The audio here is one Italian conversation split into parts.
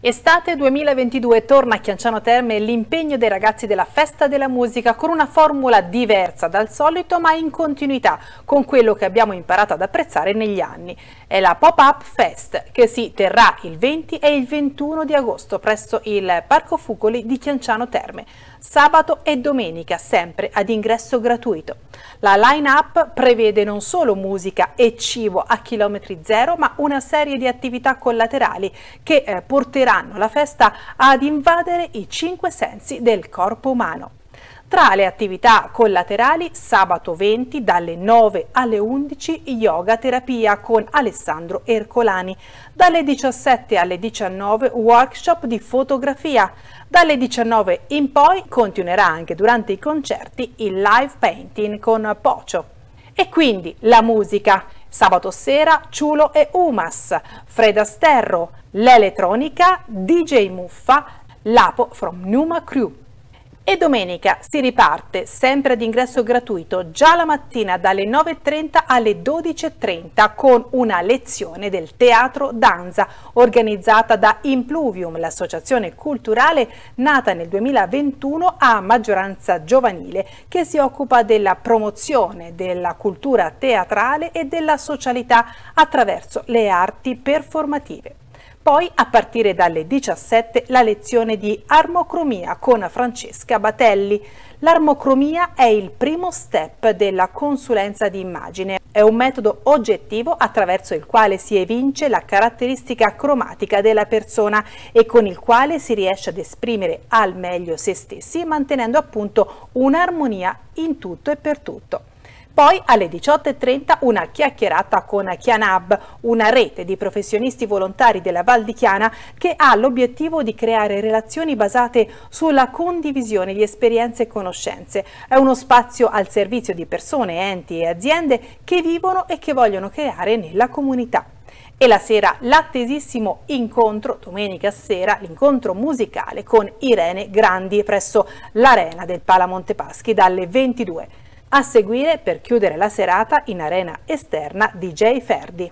Estate 2022 torna a Chianciano Terme l'impegno dei ragazzi della Festa della Musica con una formula diversa dal solito ma in continuità con quello che abbiamo imparato ad apprezzare negli anni. È la Pop-Up Fest che si terrà il 20 e il 21 di agosto presso il Parco Fucoli di Chianciano Terme, sabato e domenica sempre ad ingresso gratuito. La line-up prevede non solo musica e cibo a chilometri zero ma una serie di attività collaterali che eh, porteranno porteranno la festa ad invadere i cinque sensi del corpo umano. Tra le attività collaterali, sabato 20 dalle 9 alle 11 yoga terapia con Alessandro Ercolani, dalle 17 alle 19 workshop di fotografia, dalle 19 in poi continuerà anche durante i concerti il live painting con Pocio. E quindi la musica Sabato sera Ciulo e Umas, Fred Asterro, L'Elettronica, DJ Muffa, Lapo from Numa Crew. E domenica si riparte, sempre ad ingresso gratuito, già la mattina dalle 9.30 alle 12.30 con una lezione del Teatro Danza, organizzata da Impluvium, l'associazione culturale nata nel 2021 a maggioranza giovanile, che si occupa della promozione della cultura teatrale e della socialità attraverso le arti performative. Poi, a partire dalle 17, la lezione di armocromia con Francesca Batelli. L'armocromia è il primo step della consulenza di immagine. È un metodo oggettivo attraverso il quale si evince la caratteristica cromatica della persona e con il quale si riesce ad esprimere al meglio se stessi, mantenendo appunto un'armonia in tutto e per tutto. Poi alle 18.30 una chiacchierata con Chianab, una rete di professionisti volontari della Val di Chiana che ha l'obiettivo di creare relazioni basate sulla condivisione di esperienze e conoscenze. È uno spazio al servizio di persone, enti e aziende che vivono e che vogliono creare nella comunità e la sera l'attesissimo incontro, domenica sera, l'incontro musicale con Irene Grandi presso l'Arena del Pala Montepaschi dalle 22. A seguire, per chiudere la serata, in arena esterna DJ Ferdi.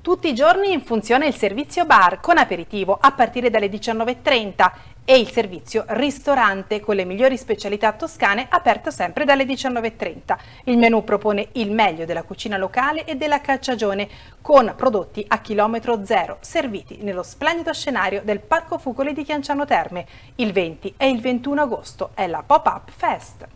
Tutti i giorni in funzione il servizio bar con aperitivo a partire dalle 19.30 e il servizio ristorante con le migliori specialità toscane aperto sempre dalle 19.30. Il menù propone il meglio della cucina locale e della cacciagione con prodotti a chilometro zero serviti nello splendido scenario del Parco Fucoli di Chianciano Terme. Il 20 e il 21 agosto è la Pop-Up Fest.